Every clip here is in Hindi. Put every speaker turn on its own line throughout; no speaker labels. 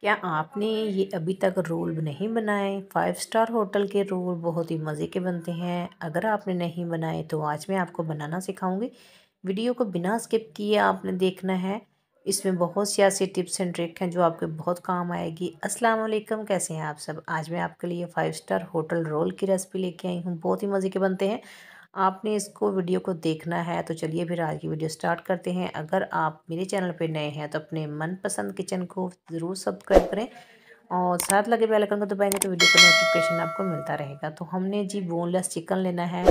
क्या आपने ये अभी तक रोल नहीं बनाए फाइव स्टार होटल के रोल बहुत ही मज़े के बनते हैं अगर आपने नहीं बनाए तो आज मैं आपको बनाना सिखाऊंगी वीडियो को बिना स्किप किए आपने देखना है इसमें बहुत सी ऐसी टिप्स एंड ट्रिक हैं जो आपके बहुत काम आएगी अस्सलाम वालेकुम कैसे हैं आप सब आज मैं आपके लिए फ़ाइव स्टार होटल रोल की रेसिपी लेके आई हूँ बहुत ही मज़े के बनते हैं आपने इसको वीडियो को देखना है तो चलिए फिर आज की वीडियो स्टार्ट करते हैं अगर आप मेरे चैनल पर नए हैं तो अपने मनपसंद किचन को ज़रूर सब्सक्राइब करें और साथ लगे बेल आइकन को दबाएंगे तो वीडियो का नोटिफिकेशन आपको मिलता रहेगा तो हमने जी बोनलेस चिकन लेना है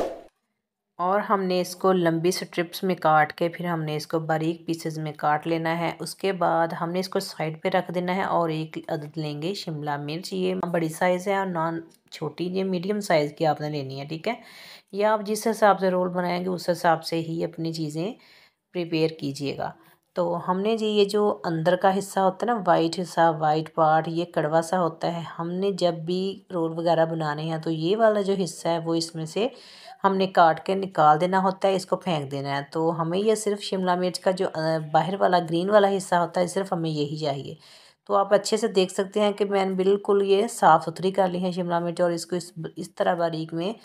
और हमने इसको लंबी स्ट्रिप्स में काट के फिर हमने इसको बारीक पीसेस में काट लेना है उसके बाद हमने इसको साइड पे रख देना है और एक अदद लेंगे शिमला मिर्च ये बड़ी साइज़ है और नॉन छोटी ये मीडियम साइज़ की आपने लेनी है ठीक है या आप जिस हिसाब से रोल बनाएंगे उस हिसाब से ही अपनी चीज़ें प्रिपेयर कीजिएगा तो हमने जी ये जो अंदर का हिस्सा होता है ना वाइट हिस्सा वाइट पार्ट ये कड़वा सा होता है हमने जब भी रोल वगैरह बनाने हैं तो ये वाला जो हिस्सा है वो इसमें से हमने काट के निकाल देना होता है इसको फेंक देना है तो हमें यह सिर्फ शिमला मिर्च का जो बाहर वाला ग्रीन वाला हिस्सा होता है सिर्फ हमें यही चाहिए तो आप अच्छे से देख सकते हैं कि मैंने बिल्कुल ये साफ़ सुथरी कर ली है शिमला मिर्च और इसको इस इस तरह बारीक में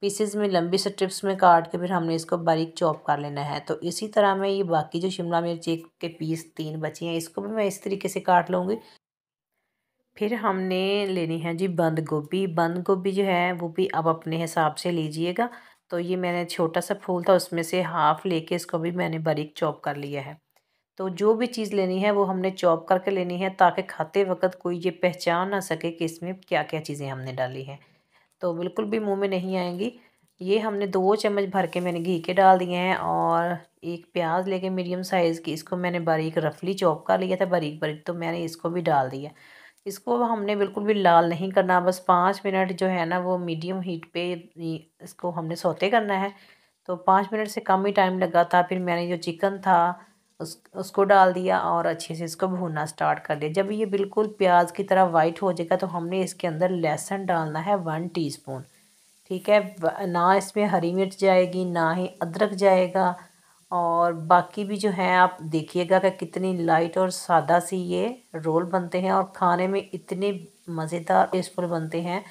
पीसीज में लंबी स्ट्रिप्स में काट के फिर हमने इसको बारीक चॉप कर लेना है तो इसी तरह मैं ये बाकी जो शिमला मिर्च एक के पीस तीन बचे हैं इसको भी मैं इस तरीके से काट लूँगी फिर हमने लेनी है जी बंद गोभी बंद गोभी जो है वो भी अब अपने हिसाब से लीजिएगा तो ये मैंने छोटा सा फूल था उसमें से हाफ़ लेके इसको भी मैंने बारीक चॉप कर लिया है तो जो भी चीज़ लेनी है वो हमने चॉप करके लेनी है ताकि खाते वक्त कोई ये पहचान ना सके कि इसमें क्या क्या चीज़ें हमने डाली हैं तो बिल्कुल भी मुंह में नहीं आएंगी ये हमने दो चम्मच भर के मैंने घी के डाल दिए हैं और एक प्याज लेके मीडियम साइज़ की इसको मैंने बारीक रफली चॉप कर लिया था बारीक बारीक तो मैंने इसको भी डाल दिया इसको हमने बिल्कुल भी लाल नहीं करना बस पाँच मिनट जो है ना वो मीडियम हीट पे इसको हमने सोते करना है तो पाँच मिनट से कम ही टाइम लगा था फिर मैंने जो चिकन था उस उसको डाल दिया और अच्छे से इसको भूनना स्टार्ट कर दिया जब ये बिल्कुल प्याज की तरह वाइट हो जाएगा तो हमने इसके अंदर लहसुन डालना है वन टी ठीक है ना इसमें हरी मिर्च जाएगी ना ही अदरक जाएगा और बाकी भी जो हैं आप देखिएगा कि कितनी लाइट और सादा सी ये रोल बनते हैं और खाने में इतने मज़ेदार टेस्टफुल बनते हैं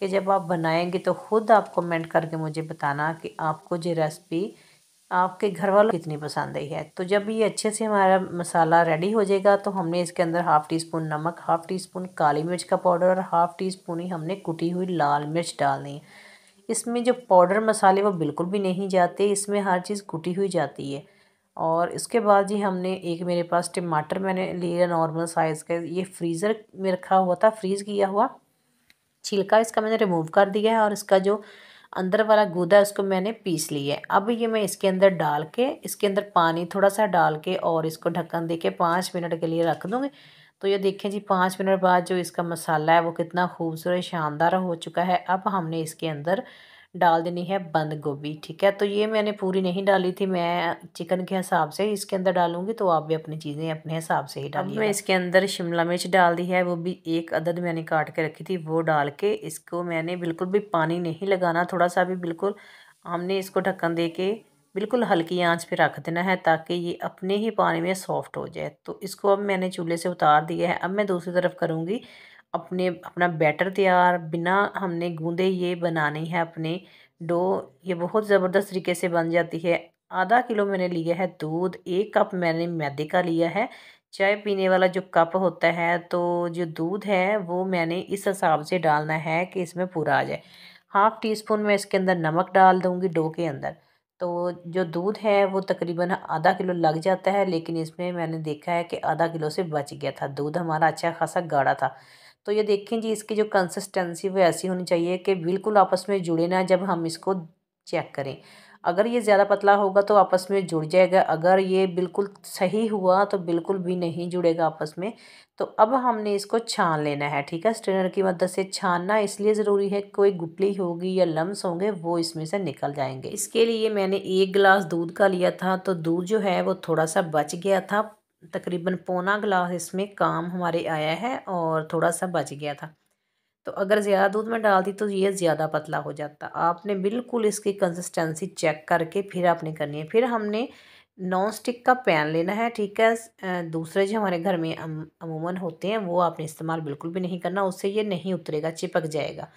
कि जब आप बनाएंगे तो ख़ुद आप कमेंट करके मुझे बताना कि आपको ये रेसिपी आपके घर वालों कितनी पसंद आई है तो जब ये अच्छे से हमारा मसाला रेडी हो जाएगा तो हमने इसके अंदर हाफ़ टी स्पून नमक हाफ़ टी स्पून काली मिर्च का पाउडर और हाफ़ टी स्पून ही हमने कुटी हुई लाल मिर्च डालनी है इसमें जो पाउडर मसाले वो बिल्कुल भी नहीं जाते इसमें हर चीज़ कुटी हुई जाती है और इसके बाद जी हमने एक मेरे पास टमाटर मैंने लिया नॉर्मल साइज़ का ये फ्रीज़र में रखा हुआ था फ्रीज़ किया हुआ छिलका इसका मैंने रिमूव कर दिया है और इसका जो अंदर वाला गूदा उसको मैंने पीस लिया है अब ये मैं इसके अंदर डाल के इसके अंदर पानी थोड़ा सा डाल के और इसको ढक्कन दे के पाँच मिनट के लिए रख दूँगी तो ये देखें जी पाँच मिनट बाद जो इसका मसाला है वो कितना खूबसूरत शानदार हो चुका है अब हमने इसके अंदर डाल देनी है बंद गोभी ठीक है तो ये मैंने पूरी नहीं डाली थी मैं चिकन के हिसाब से इसके अंदर डालूंगी तो आप भी अपनी चीज़ें अपने हिसाब से ही डालिए मैं इसके अंदर शिमला मिर्च डाल दी है वो भी एक अदद मैंने काट के रखी थी वो डाल के इसको मैंने बिल्कुल भी पानी नहीं लगाना थोड़ा सा भी बिल्कुल हमने इसको ढक्कन दे के बिल्कुल हल्की आंच पे रख देना है ताकि ये अपने ही पानी में सॉफ़्ट हो जाए तो इसको अब मैंने चूल्हे से उतार दिया है अब मैं दूसरी तरफ करूँगी अपने अपना बैटर तैयार बिना हमने गूंदे ये बनानी है अपने डो ये बहुत ज़बरदस्त तरीके से बन जाती है आधा किलो मैंने लिया है दूध एक कप मैंने मैदे का लिया है चाय पीने वाला जो कप होता है तो जो दूध है वो मैंने इस हिसाब से डालना है कि इसमें पूरा आ जाए हाफ़ टी स्पून मैं इसके अंदर नमक डाल दूँगी डो के अंदर तो जो दूध है वो तकरीबन आधा किलो लग जाता है लेकिन इसमें मैंने देखा है कि आधा किलो से बच गया था दूध हमारा अच्छा खासा गाढ़ा था तो ये देखें जी इसकी जो कंसिस्टेंसी वो ऐसी होनी चाहिए कि बिल्कुल आपस में जुड़े ना जब हम इसको चेक करें अगर ये ज़्यादा पतला होगा तो आपस में जुड़ जाएगा अगर ये बिल्कुल सही हुआ तो बिल्कुल भी नहीं जुड़ेगा आपस में तो अब हमने इसको छान लेना है ठीक है स्ट्रेनर की मदद से छानना इसलिए ज़रूरी है कोई गुटली होगी या लम्स होंगे वो इसमें से निकल जाएंगे इसके लिए मैंने एक गिलास दूध का लिया था तो दूध जो है वो थोड़ा सा बच गया था तकरीबन पौना गिलास इसमें काम हमारे आया है और थोड़ा सा बच गया था तो अगर ज़्यादा दूध में डालती तो ये ज़्यादा पतला हो जाता आपने बिल्कुल इसकी कंसिस्टेंसी चेक करके फिर आपने करनी है फिर हमने नॉन स्टिक का पैन लेना है ठीक है दूसरे जो हमारे घर में अमूमन होते हैं वो आपने इस्तेमाल बिल्कुल भी नहीं करना उससे ये नहीं उतरेगा चिपक जाएगा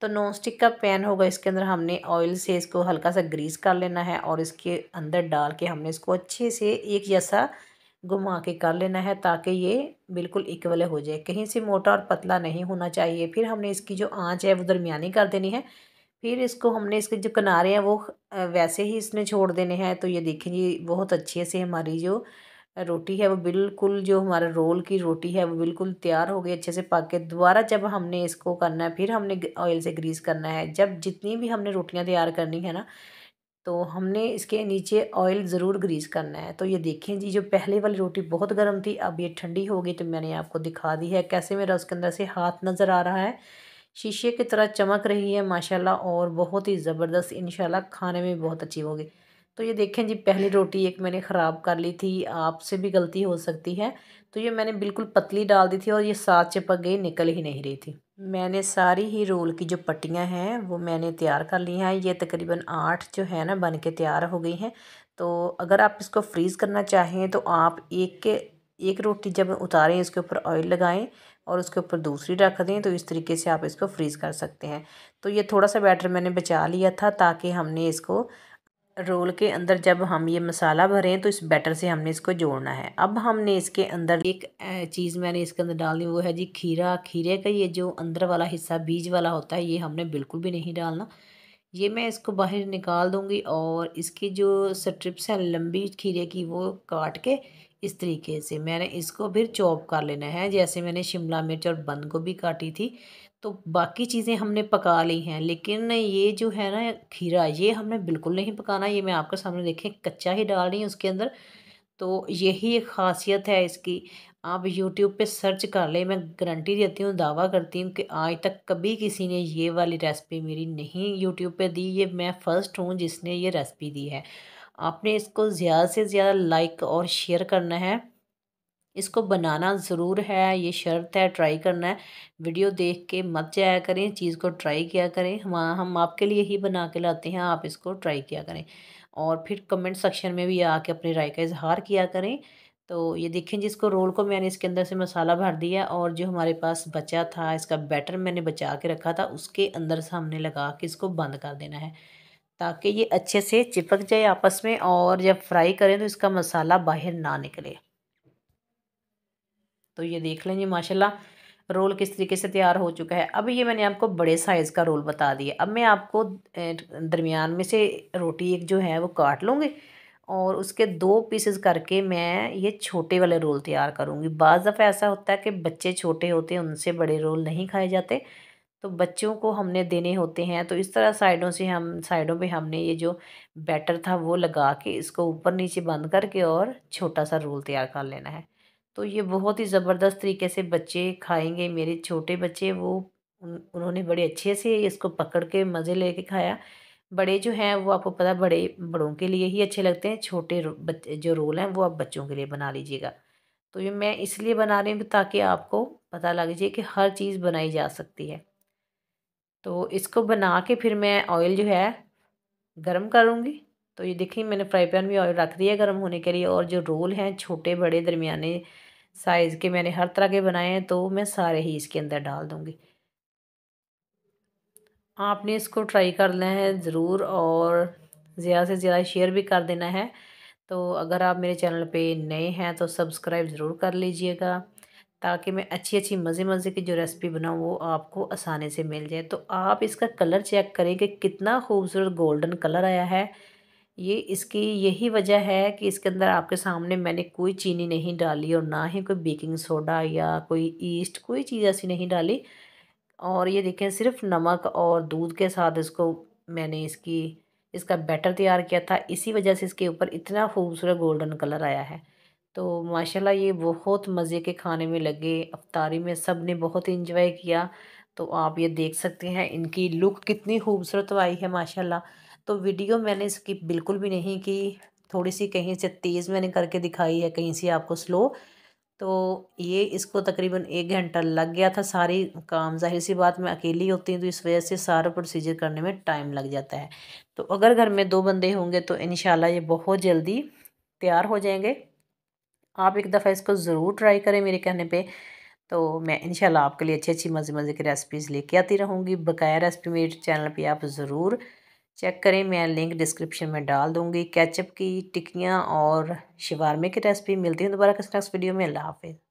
तो नॉन स्टिक का पैन होगा इसके अंदर हमने ऑयल से इसको हल्का सा ग्रीस कर लेना है और इसके अंदर डाल के हमने इसको अच्छे से एक जैसा घुमा के कर लेना है ताकि ये बिल्कुल इक्वल हो जाए कहीं से मोटा और पतला नहीं होना चाहिए फिर हमने इसकी जो आंच है वो दरमियानी कर देनी है फिर इसको हमने इसके जो किनारे हैं वो वैसे ही इसमें छोड़ देने हैं तो ये देखें जी बहुत अच्छे से हमारी जो रोटी है वो बिल्कुल जो हमारा रोल की रोटी है वो बिल्कुल तैयार हो गई अच्छे से पक के दोबारा जब हमने इसको करना है फिर हमने ऑयल से ग्रीस करना है जब जितनी भी हमने रोटियां तैयार करनी है ना तो हमने इसके नीचे ऑयल ज़रूर ग्रीस करना है तो ये देखें जी जो पहले वाली रोटी बहुत गर्म थी अब ये ठंडी हो गई तो मैंने आपको दिखा दी है कैसे मेरा उसके अंदर से हाथ नज़र आ रहा है शीशे की तरह चमक रही है माशाल्लाह और बहुत ही ज़बरदस्त इन खाने में बहुत अच्छी होगी तो ये देखें जी पहली रोटी एक मैंने ख़राब कर ली थी आपसे भी गलती हो सकती है तो ये मैंने बिल्कुल पतली डाल दी थी और ये साथ चिपक गई निकल ही नहीं रही थी मैंने सारी ही रोल की जो पट्टियाँ हैं वो मैंने तैयार कर ली हैं ये तकरीबन आठ जो है ना बन के तैयार हो गई हैं तो अगर आप इसको फ्रीज़ करना चाहें तो आप एक के एक रोटी जब उतारें इसके ऊपर ऑयल लगाएं और उसके ऊपर दूसरी रख दें तो इस तरीके से आप इसको फ्रीज़ कर सकते हैं तो ये थोड़ा सा बैटर मैंने बचा लिया था ताकि हमने इसको रोल के अंदर जब हम ये मसाला भरें तो इस बैटर से हमने इसको जोड़ना है अब हमने इसके अंदर एक चीज़ मैंने इसके अंदर डालनी वो है जी खीरा खीरे का ये जो अंदर वाला हिस्सा बीज वाला होता है ये हमने बिल्कुल भी नहीं डालना ये मैं इसको बाहर निकाल दूँगी और इसकी जो स्ट्रिप्स हैं लंबी खीरे की वो काट के इस तरीके से मैंने इसको फिर चॉप कर लेना है जैसे मैंने शिमला मिर्च और बंद गोभी काटी थी तो बाकी चीज़ें हमने पका ली हैं लेकिन ये जो है ना खीरा ये हमने बिल्कुल नहीं पकाना ये मैं आपके सामने देखें कच्चा ही डाल रही हूँ उसके अंदर तो यही एक खासियत है इसकी आप YouTube पे सर्च कर ले मैं गारंटी देती हूँ दावा करती हूँ कि आज तक कभी किसी ने ये वाली रेसिपी मेरी नहीं YouTube पे दी ये मैं फ़र्स्ट हूँ जिसने ये रेसिपी दी है आपने इसको ज़्यादा से ज़्यादा लाइक और शेयर करना है इसको बनाना ज़रूर है ये शर्त है ट्राई करना है वीडियो देख के मत जाया करें चीज़ को ट्राई किया करें हम हम आपके लिए ही बना के लाते हैं आप इसको ट्राई किया करें और फिर कमेंट सेक्शन में भी आके अपनी राय का इजहार किया करें तो ये देखें जी इसको रोल को मैंने इसके अंदर से मसाला भर दिया और जो हमारे पास बचा था इसका बैटर मैंने बचा के रखा था उसके अंदर से हमने लगा के इसको बंद कर देना है ताकि ये अच्छे से चिपक जाए आपस में और जब फ्राई करें तो इसका मसाला बाहर ना निकले तो ये देख लेंगे माशाल्लाह रोल किस तरीके से तैयार हो चुका है अब ये मैंने आपको बड़े साइज़ का रोल बता दिया अब मैं आपको दरमियान में से रोटी एक जो है वो काट लूँगी और उसके दो पीसेस करके मैं ये छोटे वाले रोल तैयार करूँगी बाज़ दफ़ा ऐसा होता है कि बच्चे छोटे होते हैं उनसे बड़े रोल नहीं खाए जाते तो बच्चों को हमने देने होते हैं तो इस तरह साइडों से हम साइडों पे हमने ये जो बैटर था वो लगा के इसको ऊपर नीचे बंद करके और छोटा सा रोल तैयार कर लेना है तो ये बहुत ही ज़बरदस्त तरीके से बच्चे खाएंगे मेरे छोटे बच्चे वो उन, उन्होंने बड़े अच्छे से इसको पकड़ के मज़े लेके खाया बड़े जो हैं वो आपको पता बड़े बड़ों के लिए ही अच्छे लगते हैं छोटे जो रोल हैं वो आप बच्चों के लिए बना लीजिएगा तो ये मैं इसलिए बना रही हूँ ताकि आपको पता लग जाए कि हर चीज़ बनाई जा सकती है तो इसको बना के फिर मैं ऑयल जो है गर्म करूँगी तो ये देखिए मैंने फ्राई पैन में ऑयल रख दिया गर्म होने के लिए और जो रोल हैं छोटे बड़े दरमियाने साइज़ के मैंने हर तरह के बनाए हैं तो मैं सारे ही इसके अंदर डाल दूँगी आपने इसको ट्राई करना है ज़रूर और ज़्यादा से ज़्यादा शेयर भी कर देना है तो अगर आप मेरे चैनल पे नए हैं तो सब्सक्राइब ज़रूर कर लीजिएगा ताकि मैं अच्छी अच्छी मज़े मज़े की जो रेसिपी बनाऊँ वो आपको आसानी से मिल जाए तो आप इसका कलर चेक करें कि कितना खूबसूरत गोल्डन कलर आया है ये इसकी यही वजह है कि इसके अंदर आपके सामने मैंने कोई चीनी नहीं डाली और ना ही कोई बेकिंग सोडा या कोई ईस्ट कोई चीज़ ऐसी नहीं डाली और ये देखें सिर्फ नमक और दूध के साथ इसको मैंने इसकी इसका बैटर तैयार किया था इसी वजह से इसके ऊपर इतना खूबसूरत गोल्डन कलर आया है तो माशाल्लाह ये बहुत मज़े के खाने में लगे अफ्तारी में सब ने बहुत इंजॉय किया तो आप ये देख सकते हैं इनकी लुक कितनी खूबसूरत आई है माशाल्लाह तो वीडियो मैंने इसकी बिल्कुल भी नहीं की थोड़ी सी कहीं से तेज़ मैंने करके दिखाई है कहीं से आपको स्लो तो ये इसको तकरीबन एक घंटा लग गया था सारी काम जाहिर सी बात मैं अकेली होती हूँ तो इस वजह से सारा प्रोसीजर करने में टाइम लग जाता है तो अगर घर में दो बंदे होंगे तो इन ये बहुत जल्दी तैयार हो जाएंगे आप एक दफ़ा इसको ज़रूर ट्राई करें मेरे कहने पे तो मैं इन आपके लिए अच्छी अच्छी मज़े मज़े की रेसिपीज़ लेके आती रहूँगी बकाया रेसिपी मेरे चैनल पे आप ज़रूर चेक करें मैं लिंक डिस्क्रिप्शन में डाल दूँगी कैचअप की टिक्कियाँ और शिवारमे की रेसिपी मिलती हूँ दोबारा किस नेक्स्ट वीडियो में अल्लाह हाफिज़